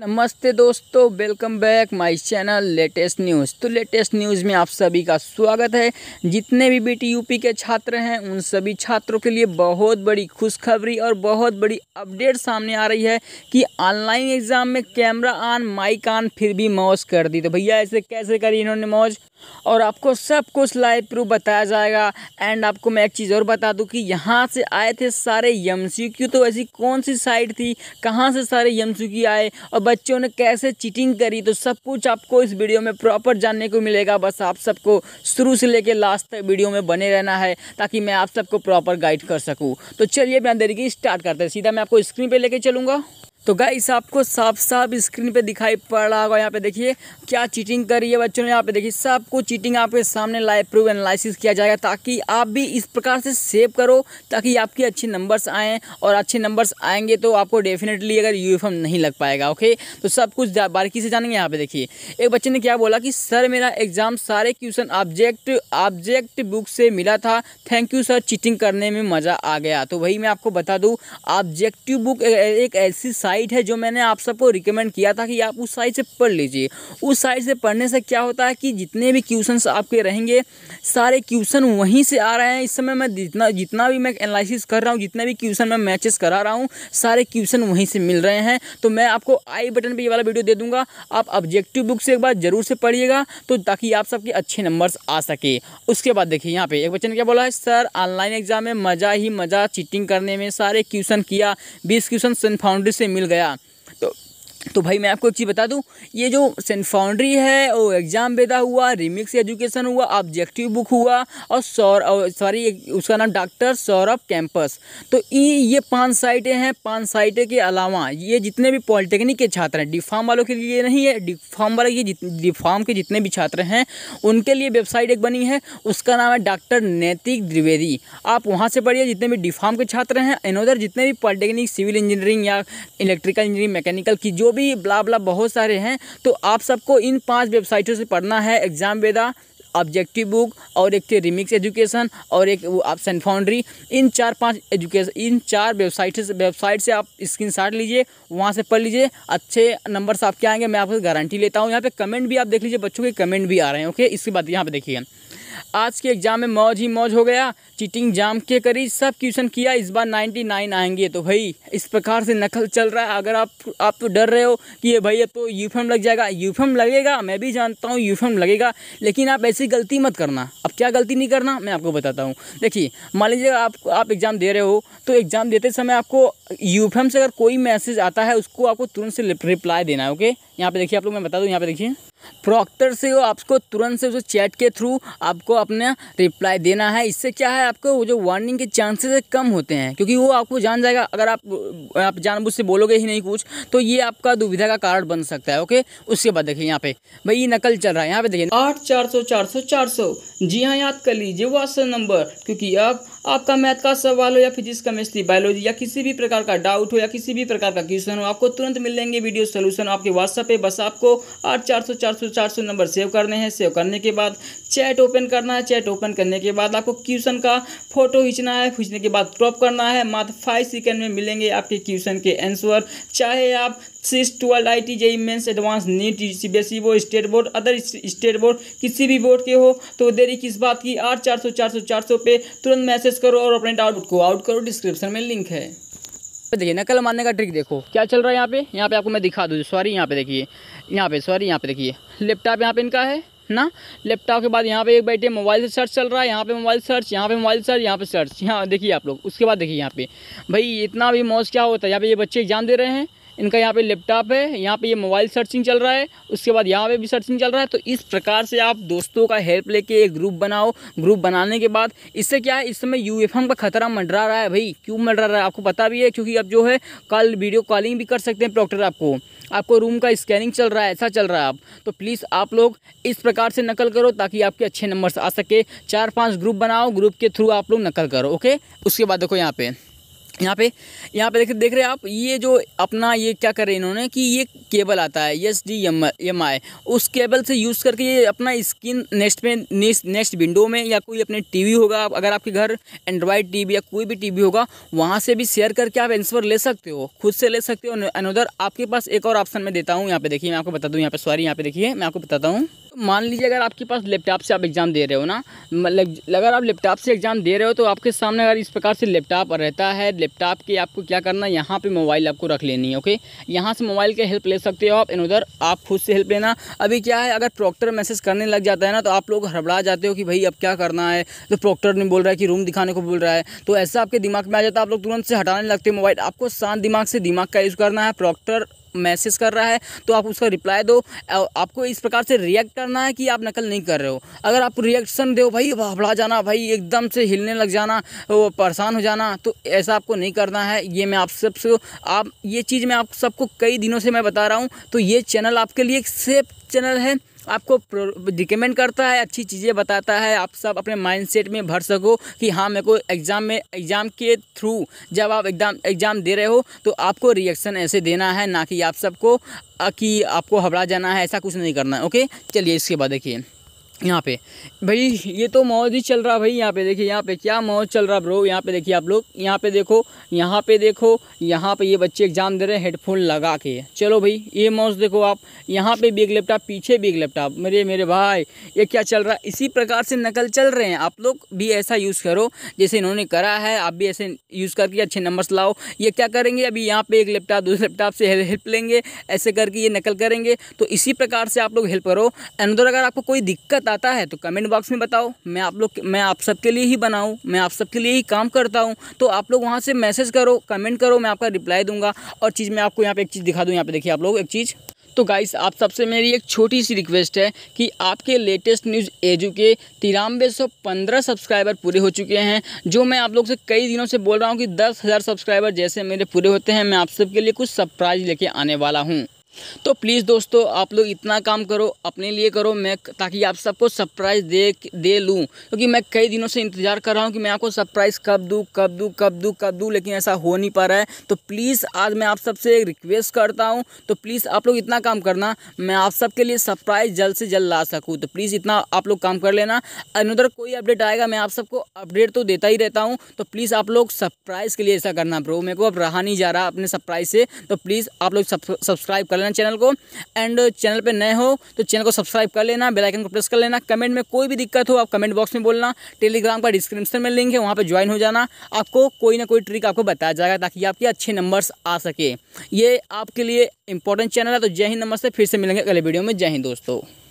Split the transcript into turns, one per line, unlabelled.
नमस्ते दोस्तों welcome back my channel latest news तो लेटेस्ट न्यूज़ में आप सभी का स्वागत है जितने भी बी यूपी के छात्र हैं उन सभी छात्रों के लिए बहुत बड़ी खुशखबरी और बहुत बड़ी अपडेट सामने आ रही है कि ऑनलाइन एग्ज़ाम में कैमरा ऑन माइक ऑन फिर भी मौज कर दी तो भैया ऐसे कैसे करी इन्होंने मौज और आपको सब कुछ लाइव प्रूफ बताया जाएगा एंड आपको मैं एक चीज़ और बता दूं कि यहाँ से आए थे सारे यम तो ऐसी कौन सी साइट थी कहाँ से सारे यम आए और बच्चों ने कैसे चीटिंग करी तो सब कुछ आपको इस वीडियो में प्रॉपर जानने को मिलेगा बस आप सबको शुरू से लेकर लास्ट तक वीडियो में बने रहना है ताकि मैं आप सबको प्रॉपर गाइड कर सकूँ तो चलिए बिना देरी की स्टार्ट करते हैं सीधा मैं आपको स्क्रीन पर लेकर चलूँगा तो गाइस आपको साफ साफ स्क्रीन पे दिखाई पड़ रहा होगा यहाँ पे देखिए क्या चीटिंग कर रही है बच्चों ने यहाँ पे देखिए सबको चीटिंग आपके सामने लाइव प्रूफ एनालिसिस किया जाएगा ताकि आप भी इस प्रकार से सेव करो ताकि आपके अच्छे नंबर्स आएँ और अच्छे नंबर्स आएंगे तो आपको डेफिनेटली अगर यू नहीं लग पाएगा ओके तो सब कुछ बारीकी से जानेंगे यहाँ पर देखिए एक बच्चे ने क्या बोला कि सर मेरा एग्ज़ाम सारे क्वेश्चन ऑब्जेक्ट ऑब्जेक्ट बुक से मिला था थैंक यू सर चीटिंग करने में मज़ा आ गया तो वही मैं आपको बता दूँ ऑब्जेक्टिव बुक एक ऐसी साइट है जो मैंने आप सबको रिकमेंड किया था कि आप उस साइट से पढ़ लीजिए उस साइट से पढ़ने से क्या होता है कि जितने भी क्वेश्चन आपके रहेंगे सारे क्वेश्चन वहीं से आ रहे हैं इस समय मैं जितना जितना भी मैं एनालिसिस कर रहा हूँ जितने भी क्वेश्चन मैं मैचेस करा रहा हूँ सारे क्वेश्चन वहीं से मिल रहे हैं तो मैं आपको आई बटन पर ये वाला वीडियो दे दूँगा आप ऑब्जेक्टिव बुक से एक बार ज़रूर से पढ़िएगा तो ताकि आप सबके अच्छे नंबर्स आ सके उसके बाद देखिए यहाँ पे एक बच्चे ने क्या बोला है सर ऑनलाइन एग्जाम में मज़ा ही मज़ा चीटिंग करने में सारे क्वेश्चन किया बीस क्वेश्चन सेंट फाउंड्री से मिल मिल गया तो तो भाई मैं आपको एक चीज़ बता दूं ये जो सेन फाउंड्री है वो एग्ज़ाम बेदा हुआ रिमिक्स एजुकेशन हुआ ऑब्जेक्टिव बुक हुआ और सौर सॉरी उसका नाम डॉक्टर सौरभ कैंपस तो ये पांच साइटें हैं पांच साइटें के अलावा ये जितने भी पॉलिटेक्निक के छात्र हैं डी फार्म वालों के लिए नहीं है डी फार्म वाले ये डी फार्म के जितने भी छात्र हैं उनके लिए वेबसाइट एक बनी है उसका नाम है डॉक्टर नैतिक द्विवेदी आप वहाँ से पढ़िए जितने भी डी फार्म के छात्र हैं इनोदर जितने भी पॉलिटेक्निक सिविल इंजीनियरिंग या इलेक्ट्रिकल इंजीनियरिंग मैकेनिकल की जो भी ब्ला ब्ला बहुत सारे हैं तो आप सबको इन पांच वेबसाइटों से पढ़ना है एग्ज़ाम वेदा ऑब्जेक्टिव बुक और एक थे रिमिक्स एजुकेशन और एक ऑप्शन फाउंड्री इन चार पांच एजुकेशन इन चार वेबसाइट से वेबसाइट से आप स्क्रीन शाट लीजिए वहाँ से पढ़ लीजिए अच्छे नंबर से आपके आएंगे मैं आपको गारंटी लेता हूँ यहाँ पर कमेंट भी आप देख लीजिए बच्चों के कमेंट भी आ रहे हैं ओके इसके बाद यहाँ पर देखिए आज के एग्जाम में मौज ही मौज हो गया चीटिंग जाम के करी सब क्वेश्चन किया इस बार 99 आएंगे तो भाई इस प्रकार से नकल चल रहा है अगर आप आप तो डर रहे हो कि ये भाई अब तो यूफेम लग जाएगा यूफेम लगेगा मैं भी जानता हूँ यूफेम लगेगा लेकिन आप ऐसे ऐसी गलती मत करना अब क्या गलती नहीं करना मैं आपको बताता हूँ देखिए मान लीजिए आप आप एग्ज़ाम दे रहे हो तो एग्ज़ाम देते समय आपको यू से अगर कोई मैसेज आता है उसको आपको तुरंत से रिप्लाई देना है ओके यहाँ पे देखिए आप लोग मैं बता दूँ यहाँ पे देखिए प्रोक्टर से वो आपको तुरंत से उसे चैट के थ्रू आपको अपने रिप्लाई देना है इससे क्या है आपको वो जो वार्निंग के चांसेस कम होते हैं क्योंकि वो आपको जान जाएगा अगर आप आप जानबूझ से बोलोगे ही नहीं कुछ तो ये आपका दुविधा का कारण बन सकता है ओके उसके बाद देखिए यहाँ पे भाई ये नकल चल रहा है यहाँ पे देखिए आठ चार चार सौ चार सौ जी हाँ याद कर लीजिए वो आसान नंबर क्योंकि अब आपका मैथ का सवाल हो या फिजिक्स केमिस्ट्री बायोलॉजी या किसी भी प्रकार का डाउट हो या किसी भी प्रकार का क्वेश्चन हो आपको तुरंत मिल लेंगे वीडियो सोल्यूशन आपके व्हाट्सअप पे बस आपको आठ चार सौ चार सौ चार सौ नंबर सेव करने हैं सेव करने के बाद चैट ओपन करना है चैट ओपन करने के बाद आपको क्वेश्चन का फोटो खींचना है खींचने के बाद क्रॉप करना है मात्र फाइव सेकेंड में मिलेंगे आपके क्वेश्चन के आंसर चाहे आप six twelve I T JEE mains advance NEET C B S E board state board other state board किसी भी बोर्ड के हो तो देरी किस बात की आठ चार सौ चार सौ चार सौ पे तुरंत मैसेज प्रेस करो और अपने डाउट को आउट करो डिस्क्रिप्शन में लिंक है तो देखिए नकल मारने का ट्रिक देखो क्या चल रहा है यहाँ पे यहाँ पे आपको मैं दिखा दूँ सॉरी यहाँ पे देखिए यहाँ पे सॉरी यहाँ पे देखिए लैपटॉप यहाँ पे इनका है ना लैपटॉप के बाद यहाँ पे एक बैठे मोबाइल से सर्च चल रहा है यहाँ पे मोबाइल सर्च यहाँ पे मोबाइल सर्च यहाँ पे सर्च यहाँ देखिए आप लोग उसके बाद देखिए यहाँ पे भाई इतना भी मौज क्या होता है यहाँ पे ये बच्चे एग्जाम दे रहे हैं इनका यहाँ पे लैपटॉप है यहाँ पे ये मोबाइल सर्चिंग चल रहा है उसके बाद यहाँ पे भी सर्चिंग चल रहा है तो इस प्रकार से आप दोस्तों का हेल्प लेके एक ग्रुप बनाओ ग्रुप बनाने के बाद इससे क्या है इस समय यू का खतरा मंडरा रहा है भाई क्यों मंडरा रहा है आपको पता भी है क्योंकि अब जो है कल वीडियो कॉलिंग भी कर सकते हैं प्रॉक्टर आपको आपको रूम का स्कैनिंग चल रहा है ऐसा चल रहा है आप तो प्लीज़ आप लोग इस प्रकार से नकल करो ताकि आपके अच्छे नंबर आ सके चार पाँच ग्रुप बनाओ ग्रुप के थ्रू आप लोग नकल करो ओके उसके बाद देखो यहाँ पर यहाँ पे यहाँ पे देख देख रहे हैं आप ये जो अपना ये क्या कर रहे हैं इन्होंने कि ये केबल आता है S D M M I उस केबल से यूज़ करके ये अपना स्क्रीन नेक्स्ट में नेक्स्ट विंडो में या कोई अपने टीवी होगा अगर आपके घर एंड्रॉयड टीवी या कोई भी टीवी होगा वहाँ से भी शेयर करके आप एंसवर ले सकते हो खुद से ले सकते हो अनोदर आपके पास एक और ऑप्शन मैं देता हूँ यहाँ पे देखिए मैं आपको बता दूँ यहाँ पे सॉरी यहाँ पे देखिए मैं आपको बताता हूँ मान लीजिए अगर आपके पास लैपटॉप से आप एग्ज़ाम दे रहे हो ना मतलब अगर आप लैपटॉप से एग्ज़ाम दे रहे हो तो आपके सामने अगर इस प्रकार से लैपटॉप रहता है लैपटॉप के आपको क्या करना है यहाँ पे मोबाइल आपको रख लेनी है ओके यहाँ से मोबाइल की हेल्प ले सकते हो आप इन उधर आप खुद से हेल्प लेना अभी क्या है अगर प्रॉक्टर मैसेज करने लग जाता है ना तो आप लोग हड़बड़ा जाते हो कि भाई अब क्या करना है तो प्रॉक्टर ने बोल रहा है कि रूम दिखाने को बोल रहा है तो ऐसा आपके दिमाग में आ जाता है आप लोग तुरंत से हटाने लगते हो मोबाइल आपको शांत दिमाग से दिमाग का यूज़ करना है प्रॉक्टर मैसेज कर रहा है तो आप उसका रिप्लाई दो आपको इस प्रकार से रिएक्ट करना है कि आप नकल नहीं कर रहे हो अगर आप रिएक्शन दो भाई भड़ा जाना भाई एकदम से हिलने लग जाना वो परेशान हो जाना तो ऐसा आपको नहीं करना है ये मैं आप सबसे आप ये चीज़ मैं आप सबको कई दिनों से मैं बता रहा हूँ तो ये चैनल आपके लिए एक सेफ चैनल है आपको रिकमेंड करता है अच्छी चीज़ें बताता है आप सब अपने माइंडसेट में भर सको कि हाँ मेरे को एग्ज़ाम में एग्ज़ाम के थ्रू जब आप एग्ज़ाम एग्ज़ाम दे रहे हो तो आपको रिएक्शन ऐसे देना है ना कि आप सबको कि आपको घबरा जाना है ऐसा कुछ नहीं करना है ओके चलिए इसके बाद देखिए यहाँ पे भाई ये तो मौज ही चल रहा भाई यहाँ पे देखिए यहाँ पे क्या मौज चल रहा ब्रो यहाँ पे देखिए आप लोग यहाँ पे देखो यहाँ पे देखो यहाँ पे ये बच्चे एग्ज़ाम दे रहे हैं हेडफोन लगा के चलो भाई ये मौज देखो आप यहाँ पे भी एक लैपटॉप पीछे भी एक लैपटॉप मेरे मेरे भाई ये क्या चल रहा है इसी प्रकार से नकल चल रहे हैं आप लोग भी ऐसा यूज़ करो जैसे इन्होंने करा है आप भी ऐसे यूज़ करके अच्छे नंबर्स लाओ ये क्या करेंगे अभी यहाँ पर एक लैपटॉप दूसरे लैपटॉप से हेल्प लेंगे ऐसे करके ये नकल करेंगे तो इसी प्रकार से आप लोग हेल्प करो अंदर अगर आपको कोई दिक्कत आता है तो कमेंट बॉक्स में बताओ मैं आप लोग मैं आप सबके लिए ही बनाऊँ मैं आप सबके लिए ही काम करता हूँ तो आप लोग वहाँ से मैसेज करो कमेंट करो मैं आपका रिप्लाई दूंगा और चीज़ मैं आपको यहाँ पे एक चीज़ दिखा दूँ यहाँ पे देखिए आप लोग एक चीज़ तो गाइस आप सबसे मेरी एक छोटी सी रिक्वेस्ट है कि आपके लेटेस्ट न्यूज़ एजू के तिरानवे सौ पंद्रह सब्सक्राइबर पूरे हो चुके हैं जो मैं आप लोग से कई दिनों से बोल रहा हूँ कि दस हज़ार सब्सक्राइबर जैसे मेरे पूरे होते हैं मैं आप सबके लिए कुछ सरप्राइज़ लेके आने वाला हूँ तो प्लीज़ दोस्तों आप लोग इतना काम करो अपने लिए करो मैं ताकि आप सबको सरप्राइज़ दे दे लूँ क्योंकि मैं कई दिनों से इंतज़ार कर रहा हूँ कि मैं आपको सरप्राइज़ कब दूँ कब दूँ कब दूँ कब दूँ लेकिन ऐसा हो नहीं पा रहा है तो प्लीज़ आज मैं आप सबसे रिक्वेस्ट करता हूँ तो प्लीज़ आप लोग इतना काम करना मैं आप सबके लिए सरप्राइज़ जल्द से जल्द ला सकूँ तो प्लीज़ इतना आप लोग काम कर लेना अनुदर कोई अपडेट आएगा मैं आप सबको अपडेट तो देता ही रहता हूँ तो प्लीज़ आप लोग सरप्राइज़ के लिए ऐसा करना ब्रो मेरे को अब रहा नहीं जा रहा अपने सरप्राइज़ से तो प्लीज़ आप लोग सब्सक्राइब कर लेना चैनल को एंड चैनल पर नए हो तो चैनल को सब्सक्राइब कर लेना बेलाइकन को प्रेस कर लेना कमेंट में कोई भी दिक्कत हो आप कमेंट बॉक्स में बोलना टेलीग्राम का डिस्क्रिप्शन में लिंक है वहाँ पर ज्वाइन हो जाना आपको कोई ना कोई ट्रिक आपको बताया जाएगा ताकि आपके अच्छे नंबर्स आ सके ये आपके लिए इंपॉर्टेंट चैनल है तो जय हिंद नमस्ते फिर से मिलेंगे अगले वीडियो में जय हिंद दोस्तों